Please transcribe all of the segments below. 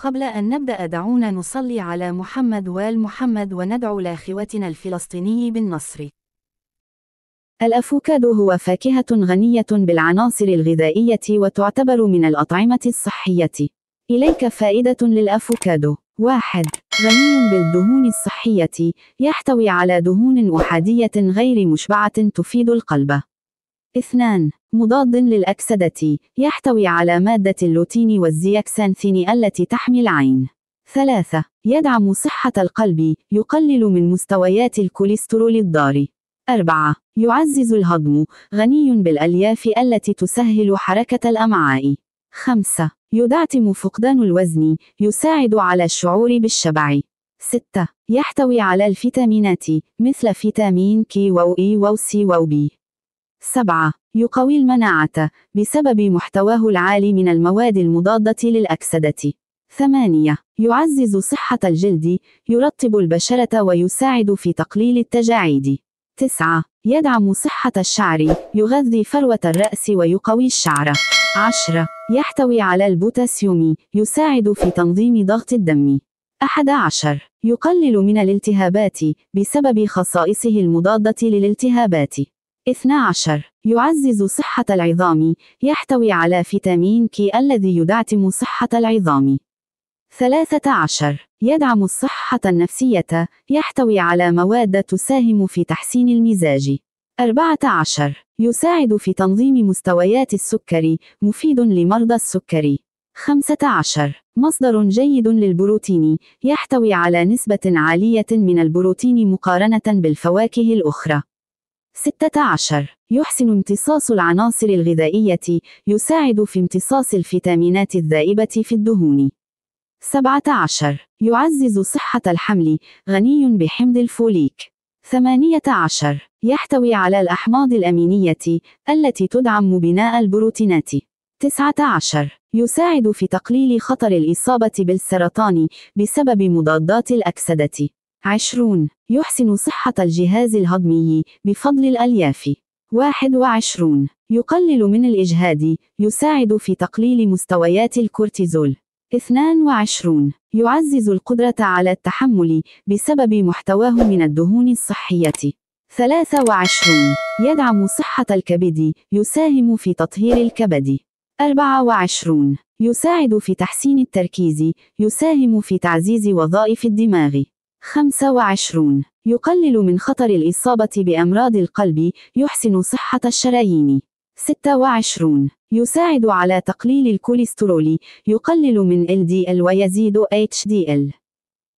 قبل أن نبدأ دعونا نصلي على محمد وآل محمد وندعو لأخوتنا الفلسطيني بالنصر. الأفوكادو هو فاكهة غنية بالعناصر الغذائية وتعتبر من الأطعمة الصحية. إليك فائدة للأفوكادو. واحد غني بالدهون الصحية، يحتوي على دهون أحادية غير مشبعة تفيد القلب. 2. مضاد للأكسدة يحتوي على مادة اللوتين والزياكسانثين التي تحمي العين. 3. يدعم صحة القلب يقلل من مستويات الكوليسترول الضار. 4. يعزز الهضم غني بالألياف التي تسهل حركة الأمعاء. 5. يدعتم فقدان الوزن يساعد على الشعور بالشبع. 6. يحتوي على الفيتامينات مثل فيتامين كي إي سي و بي. 7. يقوي المناعة بسبب محتواه العالي من المواد المضادة للأكسدة. 8. يعزز صحة الجلد، يرطب البشرة ويساعد في تقليل التجاعيد. 9. يدعم صحة الشعر، يغذي فروة الرأس ويقوي الشعر. 10. يحتوي على البوتاسيوم، يساعد في تنظيم ضغط الدم. 11. يقلل من الالتهابات بسبب خصائصه المضادة للالتهابات. 12. يعزز صحة العظام، يحتوي على فيتامين كي الذي يدعم صحة العظام. 13. يدعم الصحة النفسية، يحتوي على مواد تساهم في تحسين المزاج. 14. يساعد في تنظيم مستويات السكري، مفيد لمرضى السكري. 15. مصدر جيد للبروتين، يحتوي على نسبة عالية من البروتين مقارنة بالفواكه الأخرى. 16 يحسن امتصاص العناصر الغذائية يساعد في امتصاص الفيتامينات الذائبة في الدهون 17 يعزز صحة الحمل غني بحمض الفوليك 18 يحتوي على الأحماض الأمينية التي تدعم بناء البروتينات 19 يساعد في تقليل خطر الإصابة بالسرطان بسبب مضادات الأكسدة عشرون يحسن صحة الجهاز الهضمي بفضل الألياف. واحد وعشرون يقلل من الإجهاد، يساعد في تقليل مستويات الكورتيزول. 22 يعزز القدرة على التحمل بسبب محتواه من الدهون الصحية. 23 يدعم صحة الكبد، يساهم في تطهير الكبد. 24 يساعد في تحسين التركيز، يساهم في تعزيز وظائف الدماغ. 25 يقلل من خطر الإصابة بأمراض القلب يحسن صحة الشرايين 26 يساعد على تقليل الكوليسترول يقلل من LDL ويزيد HDL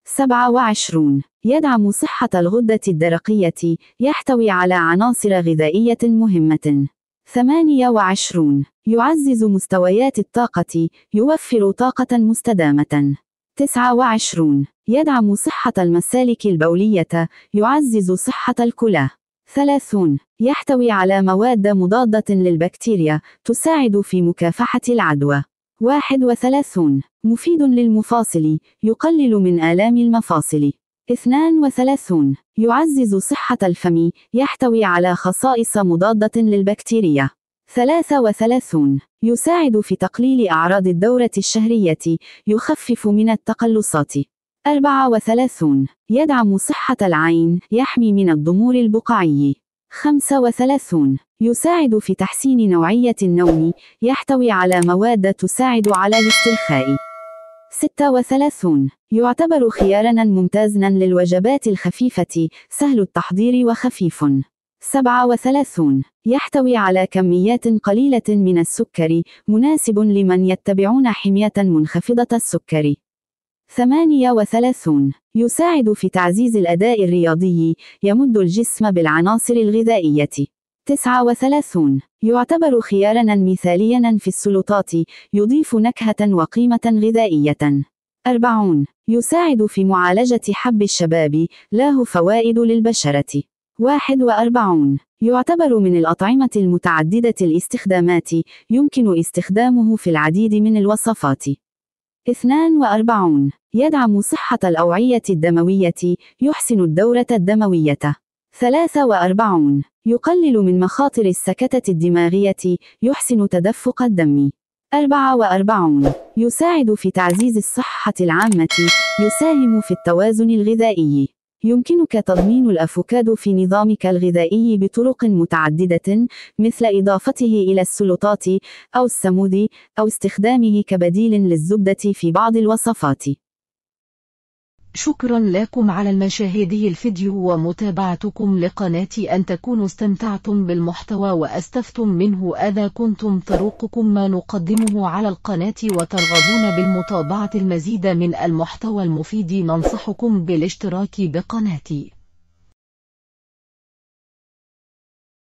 27 يدعم صحة الغدة الدرقية يحتوي على عناصر غذائية مهمة 28 يعزز مستويات الطاقة يوفر طاقة مستدامة 29 يدعم صحة المسالك البولية يعزز صحة الكلى 30 يحتوي على مواد مضادة للبكتيريا تساعد في مكافحة العدوى 31 مفيد للمفاصل يقلل من آلام المفاصل 32 يعزز صحة الفم يحتوي على خصائص مضادة للبكتيريا 33 يساعد في تقليل أعراض الدورة الشهرية يخفف من التقلصات 34 يدعم صحة العين يحمي من الضمور البقعي 35 يساعد في تحسين نوعية النوم يحتوي على مواد تساعد على الاسترخاء 36 يعتبر خيارا ممتازا للوجبات الخفيفة سهل التحضير وخفيف 37 يحتوي على كميات قليلة من السكر مناسب لمن يتبعون حمية منخفضة السكر 38 يساعد في تعزيز الأداء الرياضي يمد الجسم بالعناصر الغذائية 39 يعتبر خيارا مثاليا في السلطات يضيف نكهة وقيمة غذائية 40 يساعد في معالجة حب الشباب له فوائد للبشرة 41 يعتبر من الأطعمة المتعددة الاستخدامات يمكن استخدامه في العديد من الوصفات 42 يدعم صحة الأوعية الدموية يحسن الدورة الدموية 43 يقلل من مخاطر السكتة الدماغية يحسن تدفق الدم 44 يساعد في تعزيز الصحة العامة يساهم في التوازن الغذائي يمكنك تضمين الأفوكادو في نظامك الغذائي بطرق متعددة مثل إضافته إلى السلطات أو السموذي أو استخدامه كبديل للزبدة في بعض الوصفات شكرا لكم على المشاهد الفيديو ومتابعتكم لقناتي أن تكونوا استمتعتم بالمحتوى وأستفتم منه أذا كنتم طرقكم ما نقدمه على القناة وترغبون بالمتابعة المزيد من المحتوى المفيد ننصحكم بالاشتراك بقناتي